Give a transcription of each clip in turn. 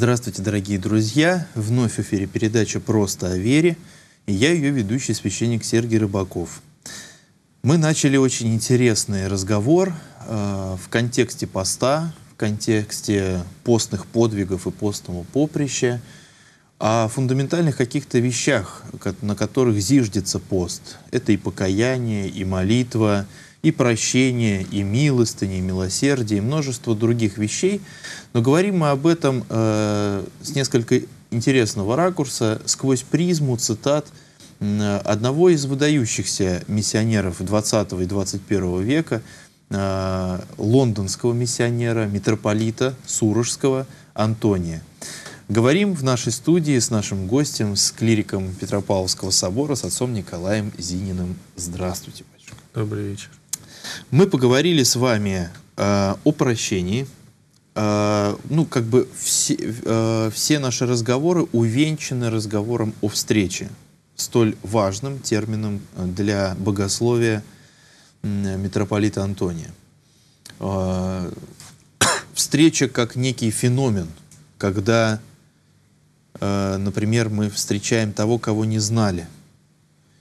Здравствуйте, дорогие друзья! Вновь в эфире передача «Просто о вере» и я ее ведущий священник Сергей Рыбаков. Мы начали очень интересный разговор э, в контексте поста, в контексте постных подвигов и постного поприща, о фундаментальных каких-то вещах, на которых зиждется пост. Это и покаяние, и молитва, и прощение, и милостыни, и милосердие, и множество других вещей. Но говорим мы об этом э, с несколько интересного ракурса, сквозь призму цитат одного из выдающихся миссионеров 20 и 21 века, э, лондонского миссионера, митрополита Сурожского Антония. Говорим в нашей студии с нашим гостем, с клириком Петропавловского собора, с отцом Николаем Зининым. Здравствуйте, батюшка. Добрый вечер. Мы поговорили с вами э, о прощении. Э, ну, как бы все, э, все наши разговоры увенчаны разговором о встрече, столь важным термином для богословия митрополита Антония. Э, встреча как некий феномен, когда, э, например, мы встречаем того, кого не знали,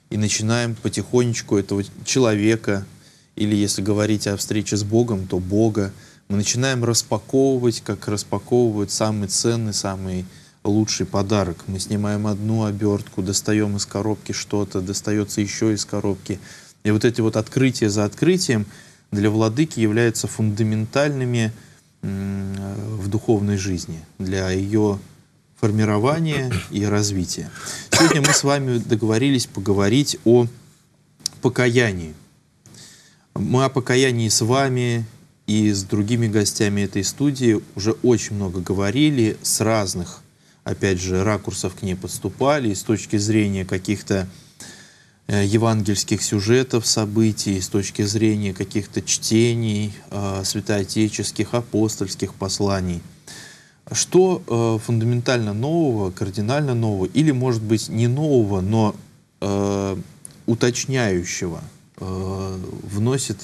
и начинаем потихонечку этого человека – или если говорить о встрече с Богом, то Бога, мы начинаем распаковывать, как распаковывают самый ценный, самый лучший подарок. Мы снимаем одну обертку, достаем из коробки что-то, достается еще из коробки. И вот эти вот открытия за открытием для владыки являются фундаментальными в духовной жизни, для ее формирования и развития. Сегодня мы с вами договорились поговорить о покаянии. Мы о покаянии с вами и с другими гостями этой студии уже очень много говорили, с разных, опять же, ракурсов к ней подступали, с точки зрения каких-то э, евангельских сюжетов, событий, с точки зрения каких-то чтений, э, святоотеческих, апостольских посланий. Что э, фундаментально нового, кардинально нового, или, может быть, не нового, но уточняющего – Э, вносит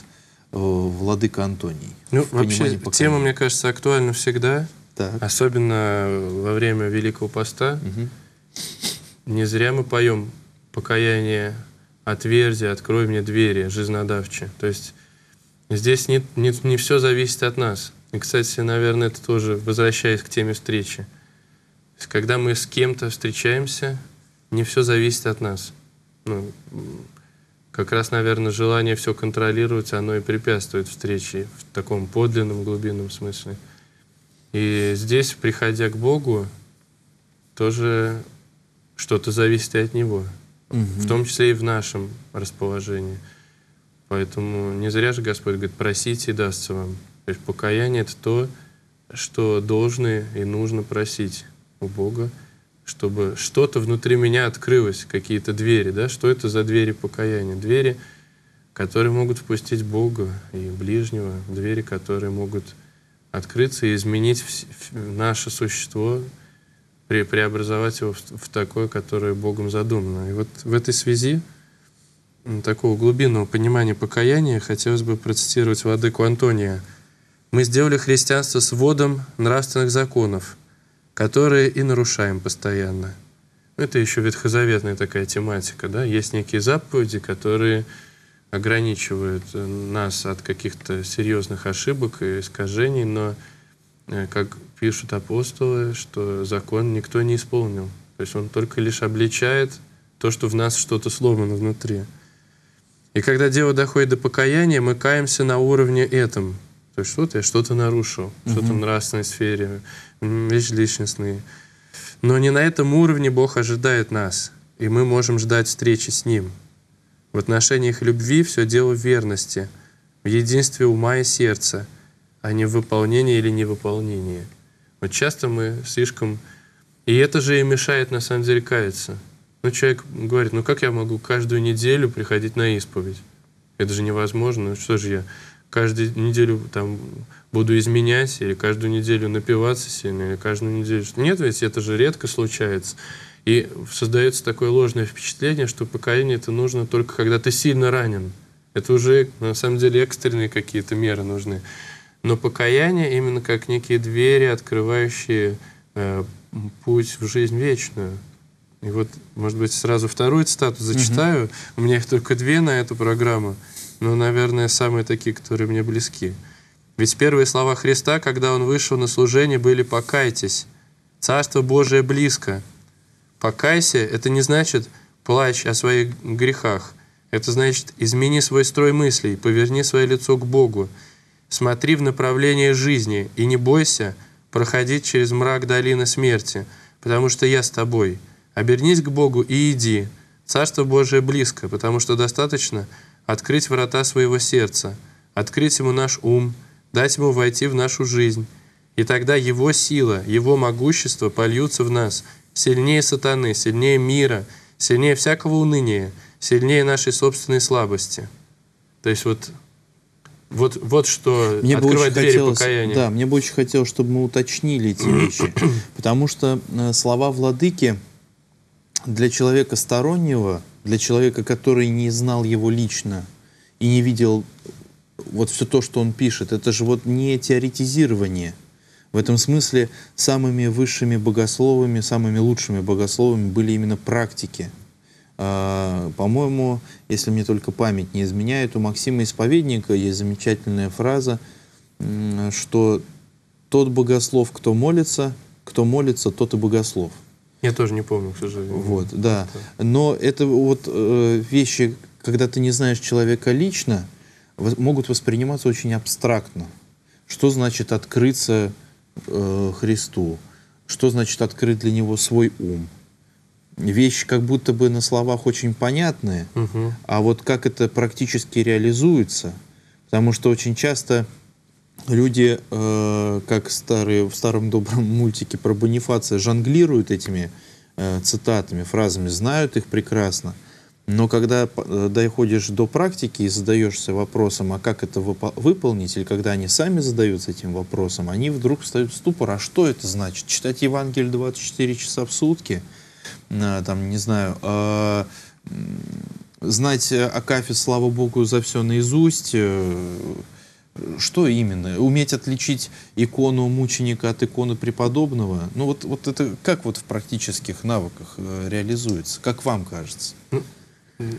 э, владыка Антоний. Ну, вообще, тема, мне кажется, актуальна всегда. Так. Особенно во время Великого Поста. Угу. Не зря мы поем покаяние «Отверзи, открой мне двери, жизнодавче». То есть здесь не, не, не все зависит от нас. И, кстати, наверное, это тоже, возвращаясь к теме встречи, когда мы с кем-то встречаемся, не все зависит от нас. Ну, как раз, наверное, желание все контролировать, оно и препятствует встрече в таком подлинном, глубинном смысле. И здесь, приходя к Богу, тоже что-то зависит и от Него, угу. в том числе и в нашем расположении. Поэтому не зря же Господь говорит, просите и дастся вам. То есть покаяние — это то, что должны и нужно просить у Бога, чтобы что-то внутри меня открылось, какие-то двери, да, что это за двери покаяния? Двери, которые могут впустить Бога и ближнего, двери, которые могут открыться и изменить наше существо, пре преобразовать его в, в такое, которое Богом задумано. И вот в этой связи такого глубинного понимания покаяния хотелось бы процитировать Владыку Антония. «Мы сделали христианство сводом нравственных законов, которые и нарушаем постоянно. Это еще ветхозаветная такая тематика, да, есть некие заповеди, которые ограничивают э, нас от каких-то серьезных ошибок и искажений, но, э, как пишут апостолы, что закон никто не исполнил. То есть он только лишь обличает то, что в нас что-то сломано внутри. И когда дело доходит до покаяния, мы каемся на уровне этом – то есть что-то я что-то нарушил, угу. что-то в нравственной сфере, личностные. Но не на этом уровне Бог ожидает нас, и мы можем ждать встречи с Ним. В отношениях любви все дело в верности, в единстве ума и сердца, а не в выполнении или невыполнении. Вот часто мы слишком... И это же и мешает, на самом деле, каяться. Ну, человек говорит, ну как я могу каждую неделю приходить на исповедь? Это же невозможно. Ну что же я? каждую неделю там буду изменять, или каждую неделю напиваться сильно, или каждую неделю... Нет, ведь это же редко случается. И создается такое ложное впечатление, что покаяние это нужно только когда ты сильно ранен. Это уже на самом деле экстренные какие-то меры нужны. Но покаяние именно как некие двери, открывающие э, путь в жизнь вечную. И вот, может быть, сразу вторую цитату зачитаю. Угу. У меня их только две на эту программу но, ну, наверное, самые такие, которые мне близки. Ведь первые слова Христа, когда Он вышел на служение, были «покайтесь». Царство Божие близко. Покайся – это не значит «плачь о своих грехах». Это значит «измени свой строй мыслей, поверни свое лицо к Богу, смотри в направление жизни и не бойся проходить через мрак долины смерти, потому что я с тобой. Обернись к Богу и иди. Царство Божие близко, потому что достаточно – открыть врата своего сердца, открыть ему наш ум, дать ему войти в нашу жизнь. И тогда его сила, его могущество польются в нас сильнее сатаны, сильнее мира, сильнее всякого уныния, сильнее нашей собственной слабости. То есть вот вот, вот что мне бы двери покаяния. Да, мне бы очень хотелось, чтобы мы уточнили эти вещи. Потому что э, слова владыки для человека стороннего – для человека, который не знал его лично и не видел вот все то, что он пишет, это же вот не теоретизирование. В этом смысле самыми высшими богословами, самыми лучшими богословами были именно практики. А, по-моему, если мне только память не изменяет, у Максима Исповедника есть замечательная фраза, что тот богослов, кто молится, кто молится, тот и богослов. Я тоже не помню, к сожалению. Вот, да. Но это вот э, вещи, когда ты не знаешь человека лично, могут восприниматься очень абстрактно. Что значит открыться э, Христу? Что значит открыть для него свой ум? Вещи как будто бы на словах очень понятные, угу. а вот как это практически реализуется, потому что очень часто люди, э, как старые, в старом добром мультике про Бонифация, жонглируют этими э, цитатами, фразами, знают их прекрасно. Но когда э, доходишь до практики и задаешься вопросом, а как это вып выполнить, или когда они сами задаются этим вопросом, они вдруг встают в ступор, а что это значит? Читать Евангелие 24 часа в сутки? Э, там, не знаю, э, знать Акафи, слава богу, за все наизусть, что именно? Уметь отличить икону мученика от иконы преподобного? Ну вот, вот это как вот в практических навыках э, реализуется? Как вам кажется? Ну, э,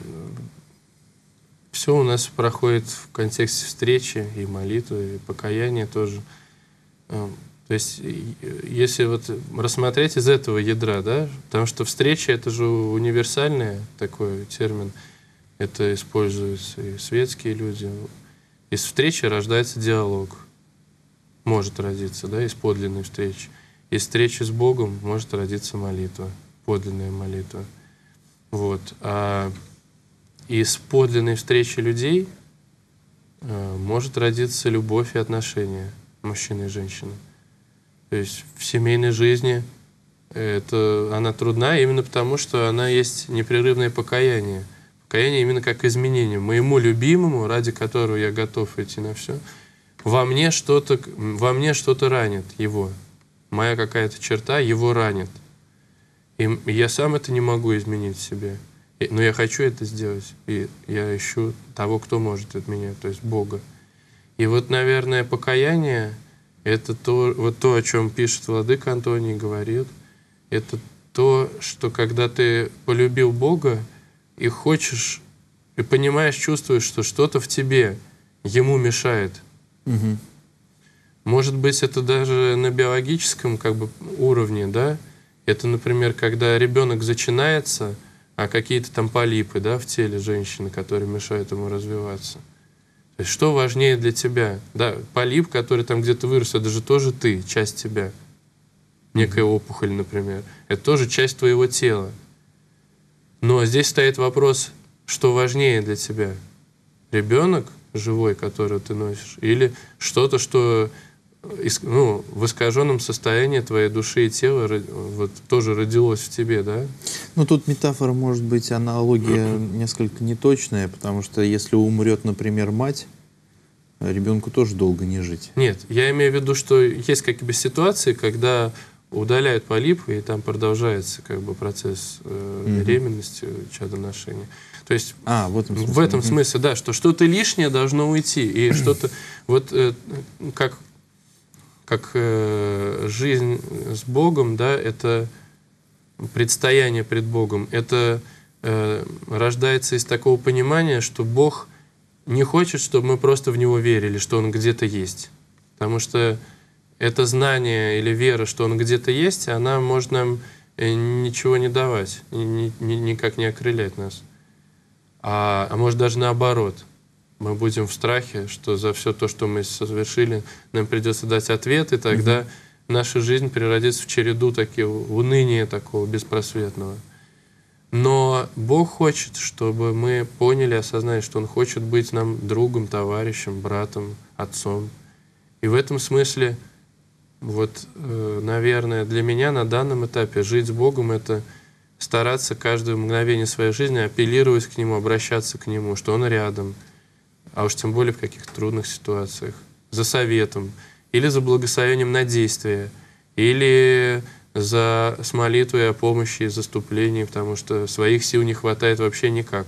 Все у нас проходит в контексте встречи и молитвы, и покаяния тоже. Э, то есть, если вот рассмотреть из этого ядра, да, потому что встреча это же универсальный такой термин, это используются и светские люди, из встречи рождается диалог. Может родиться, да, из подлинной встречи. Из встречи с Богом может родиться молитва, подлинная молитва. Вот. А из подлинной встречи людей э, может родиться любовь и отношения мужчины и женщины. То есть в семейной жизни это, она трудна именно потому, что она есть непрерывное покаяние – состояние именно как изменение. Моему любимому, ради которого я готов идти на все, во мне что-то, во мне что-то ранит его. Моя какая-то черта его ранит. И я сам это не могу изменить в себе. Но я хочу это сделать. И я ищу того, кто может от меня, то есть Бога. И вот, наверное, покаяние — это то, вот то, о чем пишет Владыка Антоний, говорит. Это то, что когда ты полюбил Бога, и хочешь, и понимаешь, чувствуешь, что что-то в тебе ему мешает. Угу. Может быть, это даже на биологическом как бы, уровне, да? Это, например, когда ребенок зачинается, а какие-то там полипы да, в теле женщины, которые мешают ему развиваться. То есть, что важнее для тебя? Да, полип, который там где-то вырос, это же тоже ты, часть тебя. Некая опухоль, например. Это тоже часть твоего тела. Но здесь стоит вопрос, что важнее для тебя? Ребенок живой, которого ты носишь, или что-то, что ну, в искаженном состоянии твоей души и тела вот, тоже родилось в тебе, да? Ну, тут метафора, может быть, аналогия несколько неточная, потому что если умрет, например, мать, ребенку тоже долго не жить. Нет, я имею в виду, что есть какие-то ситуации, когда удаляют полип, и там продолжается как бы процесс э, беременности, чадоношения. То есть а, в этом смысле, в этом смысле да, что что-то лишнее должно уйти, и что-то вот э, как как э, жизнь с Богом, да, это предстояние пред Богом, это э, рождается из такого понимания, что Бог не хочет, чтобы мы просто в Него верили, что Он где-то есть, потому что это знание или вера, что он где-то есть, она может нам э, ничего не давать, ни, ни, никак не окрылять нас. А, а может даже наоборот. Мы будем в страхе, что за все то, что мы совершили, нам придется дать ответ, и тогда угу. наша жизнь превратится в череду таких, уныния такого беспросветного. Но Бог хочет, чтобы мы поняли, осознали, что Он хочет быть нам другом, товарищем, братом, отцом. И в этом смысле – вот, э, наверное, для меня на данном этапе жить с Богом – это стараться каждое мгновение своей жизни апеллировать к Нему, обращаться к Нему, что Он рядом, а уж тем более в каких-то трудных ситуациях, за советом или за благословением на действие, или за, с молитвой о помощи и заступлении, потому что своих сил не хватает вообще никак.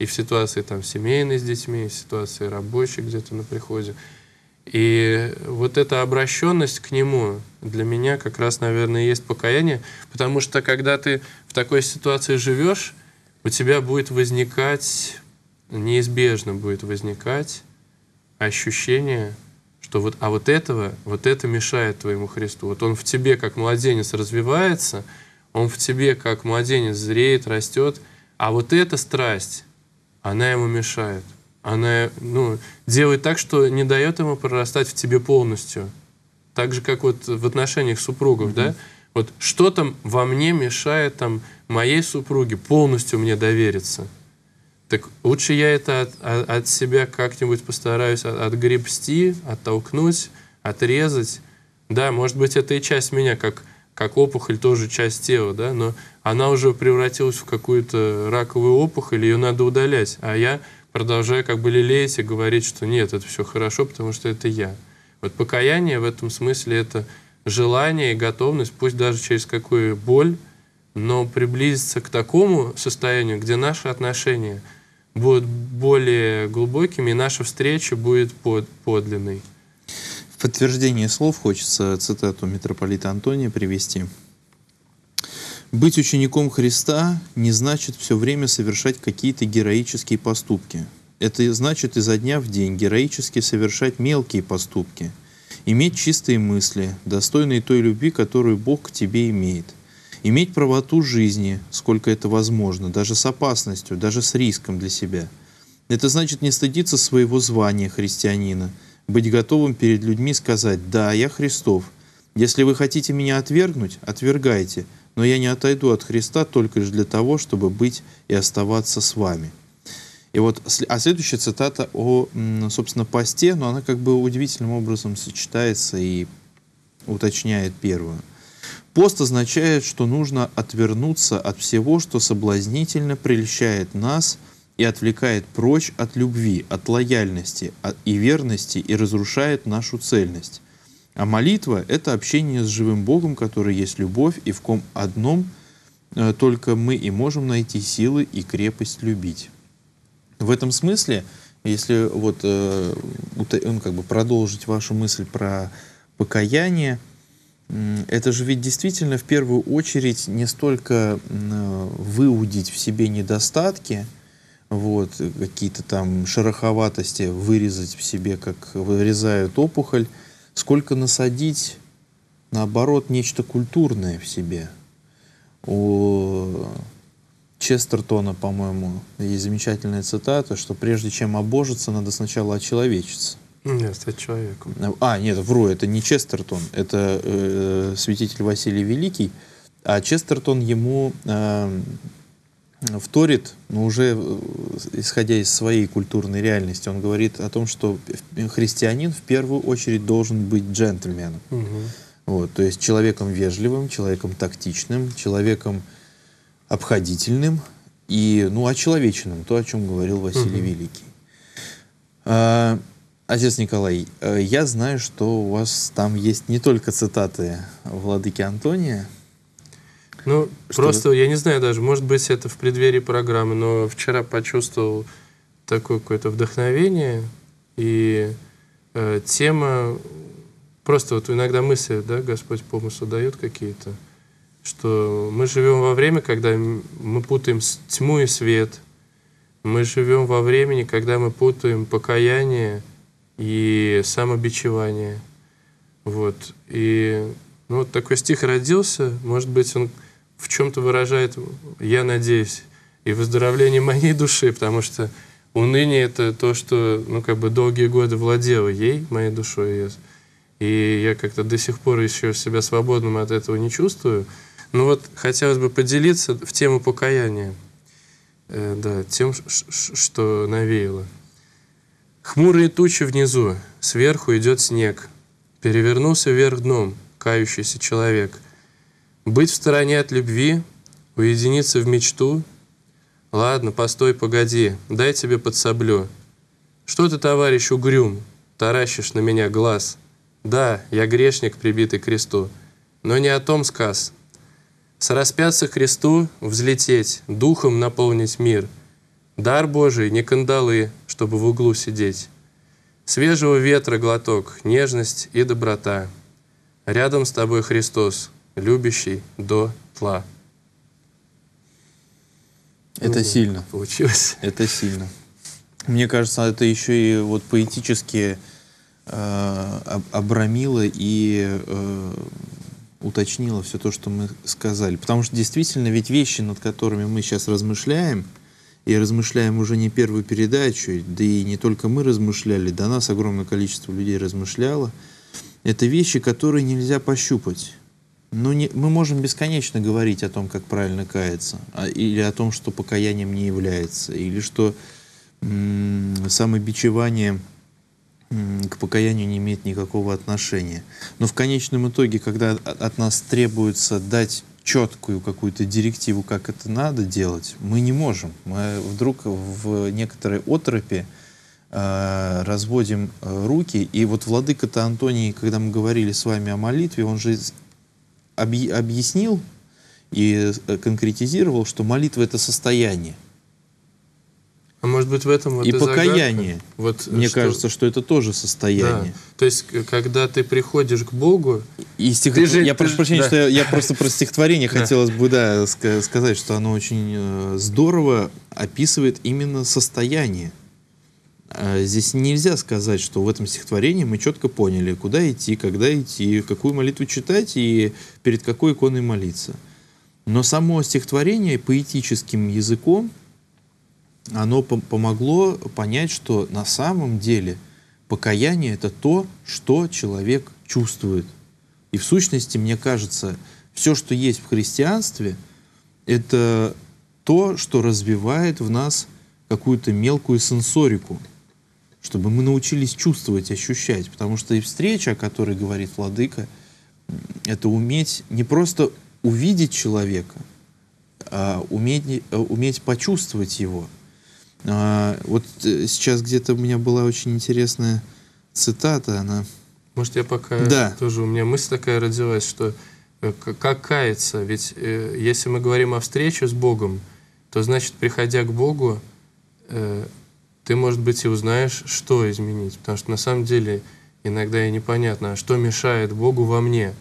И в ситуации там семейной с детьми, и в ситуации рабочей где-то на приходе – и вот эта обращенность к нему для меня как раз, наверное, есть покаяние, потому что когда ты в такой ситуации живешь, у тебя будет возникать, неизбежно будет возникать ощущение, что вот, а вот этого, вот это мешает твоему Христу. Вот он в тебе как младенец развивается, он в тебе как младенец зреет, растет, а вот эта страсть, она ему мешает она ну, делает так, что не дает ему прорастать в тебе полностью. Так же, как вот в отношениях супругов, mm-hmm. да? Вот что там во мне мешает там, моей супруге полностью мне довериться? Так лучше я это от, а, от, себя как-нибудь постараюсь отгребсти, оттолкнуть, отрезать. Да, может быть, это и часть меня, как, как опухоль, тоже часть тела, да, но она уже превратилась в какую-то раковую опухоль, ее надо удалять. А я продолжая как бы лелеять и говорить, что нет, это все хорошо, потому что это я. Вот покаяние в этом смысле это желание и готовность, пусть даже через какую боль, но приблизиться к такому состоянию, где наши отношения будут более глубокими, и наша встреча будет под, подлинной. В подтверждение слов хочется цитату митрополита Антония привести. Быть учеником Христа не значит все время совершать какие-то героические поступки. Это значит изо дня в день героически совершать мелкие поступки, иметь чистые мысли, достойные той любви, которую Бог к тебе имеет, иметь правоту жизни, сколько это возможно, даже с опасностью, даже с риском для себя. Это значит не стыдиться своего звания христианина, быть готовым перед людьми сказать «Да, я Христов. Если вы хотите меня отвергнуть, отвергайте, но я не отойду от Христа только лишь для того, чтобы быть и оставаться с вами». И вот, а следующая цитата о, собственно, посте, но она как бы удивительным образом сочетается и уточняет первую. Пост означает, что нужно отвернуться от всего, что соблазнительно прельщает нас и отвлекает прочь от любви, от лояльности а, и верности и разрушает нашу цельность. А молитва – это общение с живым Богом, который есть любовь, и в ком одном э, только мы и можем найти силы и крепость любить. В этом смысле, если вот э, ну, как бы продолжить вашу мысль про покаяние, это же ведь действительно в первую очередь не столько э, выудить в себе недостатки, вот, какие-то там шероховатости вырезать в себе, как вырезают опухоль, сколько насадить, наоборот, нечто культурное в себе. У Честертона, по-моему, есть замечательная цитата, что прежде чем обожиться, надо сначала очеловечиться. Нет, стать человеком. А, нет, вру, это не Честертон, это э, святитель Василий Великий, а Честертон ему э, вторит, но уже э, исходя из своей культурной реальности, он говорит о том, что э, христианин в первую очередь должен быть джентльменом. Угу. Вот, то есть человеком вежливым, человеком тактичным, человеком обходительным и, ну, очеловеченным, то, о чем говорил Василий угу. Великий. А, отец Николай, э, я знаю, что у вас там есть не только цитаты владыки Антония, ну, что просто, я не знаю даже, может быть, это в преддверии программы, но вчера почувствовал такое какое-то вдохновение, и э, тема, просто вот иногда мысли, да, Господь помыслу дает какие-то, что мы живем во время, когда мы путаем тьму и свет, мы живем во времени, когда мы путаем покаяние и самобичевание. Вот. И ну, вот такой стих родился, может быть, он в чем-то выражает, я надеюсь, и выздоровление моей души, потому что уныние — это то, что, ну, как бы долгие годы владело ей, моей душой. И я как-то до сих пор еще себя свободным от этого не чувствую. Ну вот хотелось бы поделиться в тему покаяния, э, да, тем, что навеяло. Хмурые тучи внизу, сверху идет снег. Перевернулся вверх дном кающийся человек. Быть в стороне от любви, уединиться в мечту? Ладно, постой, погоди, дай тебе подсоблю. Что ты, товарищ Угрюм, таращишь на меня глаз? Да, я грешник, прибитый к кресту, но не о том сказ. С распяться кресту взлететь, духом наполнить мир. Дар Божий, не кандалы, чтобы в углу сидеть. Свежего ветра глоток, нежность и доброта. Рядом с тобой Христос, любящий до тла. Это ну, сильно. Получилось. Это сильно. Мне кажется, это еще и вот поэтически э, обрамило и э, уточнило все то, что мы сказали. Потому что действительно ведь вещи, над которыми мы сейчас размышляем, и размышляем уже не первую передачу, да и не только мы размышляли, до нас огромное количество людей размышляло, это вещи, которые нельзя пощупать. Ну, не, мы можем бесконечно говорить о том, как правильно каяться, а, или о том, что покаянием не является, или что м- самобичевание к покаянию не имеет никакого отношения. Но в конечном итоге, когда от, от нас требуется дать четкую какую-то директиву, как это надо делать, мы не можем. Мы вдруг в некоторой отропе а, э, разводим руки. И вот владыка-то Антоний, когда мы говорили с вами о молитве, он же объяснил и э, конкретизировал, что молитва — это состояние. А может быть в этом вот и, и покаяние. Загадка. Вот э, Мне что... кажется, что это тоже состояние. Да. То есть, когда ты приходишь к Богу, и стих... ты же, я ты... прошу прощения, да. что я, я просто про стихотворение хотелось бы да сказать, что оно очень э, здорово описывает именно состояние. А, здесь нельзя сказать, что в этом стихотворении мы четко поняли, куда идти, когда идти, какую молитву читать и перед какой иконой молиться. Но само стихотворение поэтическим языком, оно помогло понять, что на самом деле покаяние — это то, что человек чувствует. И в сущности, мне кажется, все, что есть в христианстве, это то, что развивает в нас какую-то мелкую сенсорику — чтобы мы научились чувствовать, ощущать. Потому что и встреча, о которой говорит Владыка, это уметь не просто увидеть человека, а уметь, а уметь почувствовать его. А, вот э, сейчас где-то у меня была очень интересная цитата, она... Может, я пока да. тоже, у меня мысль такая родилась, что э, как каяться, ведь э, если мы говорим о встрече с Богом, то значит, приходя к Богу, э, ты, может быть, и узнаешь, что изменить. Потому что на самом деле иногда и непонятно, а что мешает Богу во мне,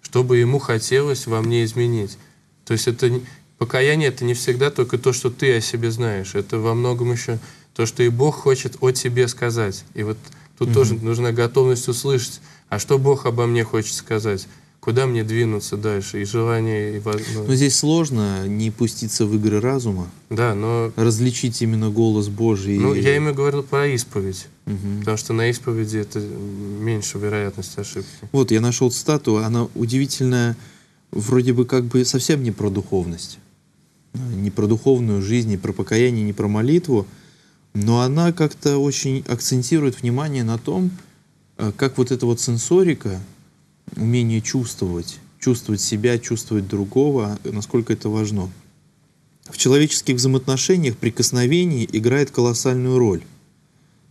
что бы ему хотелось во мне изменить. То есть это покаяние это не всегда только то, что ты о себе знаешь. Это во многом еще то, что и Бог хочет о тебе сказать. И вот тут угу. тоже нужна готовность услышать, а что Бог обо мне хочет сказать куда мне двинуться дальше, и желание... И ну. Но здесь сложно не пуститься в игры разума. Да, но... Различить именно голос Божий. Ну, и... я именно говорил про исповедь. Угу. Потому что на исповеди это меньше вероятность ошибки. Вот, я нашел статую, она удивительная, вроде бы как бы совсем не про духовность. А, не про духовную жизнь, не про покаяние, не про молитву. Но она как-то очень акцентирует внимание на том, а, как вот эта вот сенсорика, умение чувствовать, чувствовать себя, чувствовать другого, насколько это важно. В человеческих взаимоотношениях прикосновение играет колоссальную роль.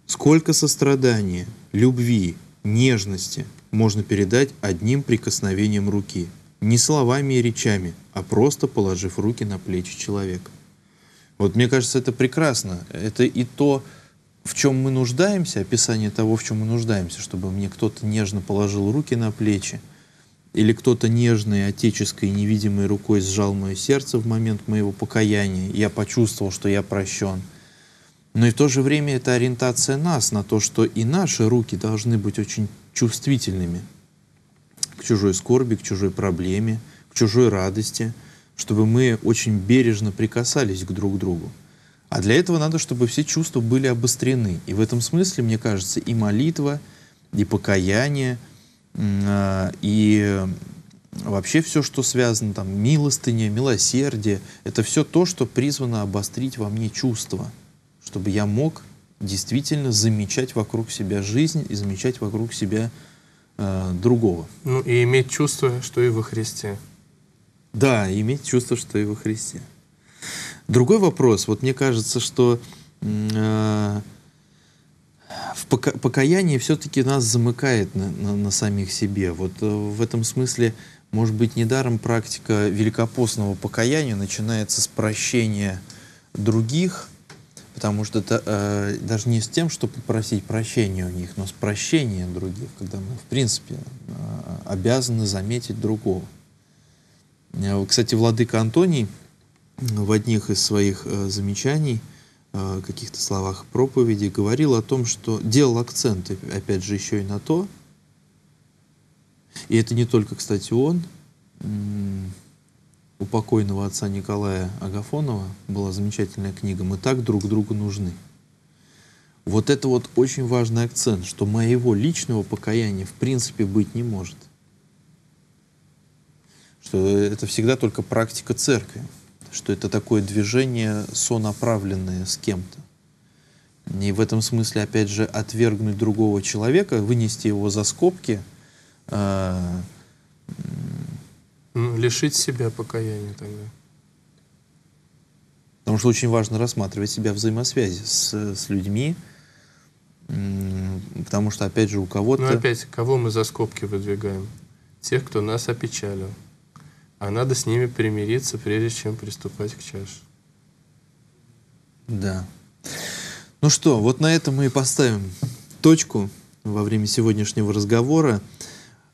Сколько сострадания, любви, нежности можно передать одним прикосновением руки. Не словами и речами, а просто положив руки на плечи человека. Вот мне кажется, это прекрасно. Это и то, в чем мы нуждаемся, описание того, в чем мы нуждаемся, чтобы мне кто-то нежно положил руки на плечи, или кто-то нежной, отеческой, невидимой рукой сжал мое сердце в момент моего покаяния, я почувствовал, что я прощен. Но и в то же время это ориентация нас на то, что и наши руки должны быть очень чувствительными к чужой скорби, к чужой проблеме, к чужой радости, чтобы мы очень бережно прикасались к друг другу. А для этого надо, чтобы все чувства были обострены. И в этом смысле, мне кажется, и молитва, и покаяние, а, и вообще все, что связано, там, милостыня, милосердие, это все то, что призвано обострить во мне чувства, чтобы я мог действительно замечать вокруг себя жизнь и замечать вокруг себя э, другого. Ну и иметь чувство, что и во Христе. Да, иметь чувство, что и во Христе. Другой вопрос, вот мне кажется, что э, в пока, покаянии все-таки нас замыкает на, на, на самих себе. Вот э, в этом смысле, может быть, недаром практика великопостного покаяния начинается с прощения других, потому что это, э, даже не с тем, чтобы попросить прощения у них, но с прощения других, когда мы, в принципе, э, обязаны заметить другого. Э, кстати, владыка Антоний в одних из своих э, замечаний, э, каких-то словах проповеди, говорил о том, что делал акценты, опять же, еще и на то, и это не только, кстати, он, у покойного отца Николая Агафонова была замечательная книга «Мы так друг другу нужны». Вот это вот очень важный акцент, что моего личного покаяния в принципе быть не может. Что это всегда только практика церкви что это такое движение сонаправленное с кем-то. И в этом смысле, опять же, отвергнуть другого человека, вынести его за скобки, э, лишить себя покаяния тогда. Потому что очень важно рассматривать себя в взаимосвязи с, с людьми, потому что, опять же, у кого-то... Ну, опять, кого мы за скобки выдвигаем? Тех, кто нас опечалил. А надо с ними примириться, прежде чем приступать к чаше. Да. Ну что, вот на этом мы и поставим точку во время сегодняшнего разговора.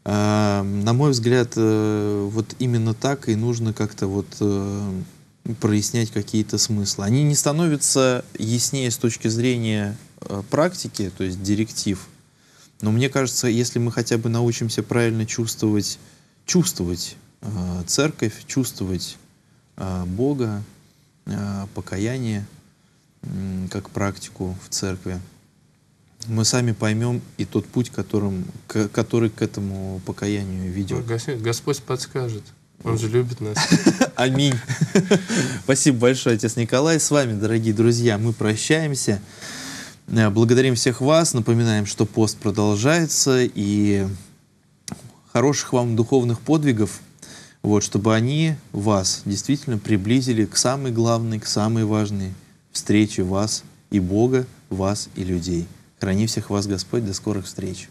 А, на мой взгляд, э, вот именно так и нужно как-то вот э, прояснять какие-то смыслы. Они не становятся яснее с точки зрения э, практики, то есть директив. Но мне кажется, если мы хотя бы научимся правильно чувствовать, чувствовать Э, церковь, чувствовать э, Бога, э, покаяние как практику в церкви, мы сами поймем и тот путь, которым, который к этому покаянию ведет. Господь подскажет. Он же любит нас. Аминь. Спасибо большое, отец Николай. С вами, дорогие друзья, мы прощаемся. Благодарим всех вас. Напоминаем, что пост продолжается. И хороших вам духовных подвигов вот, чтобы они вас действительно приблизили к самой главной, к самой важной встрече вас и Бога, вас и людей. Храни всех вас, Господь, до скорых встреч.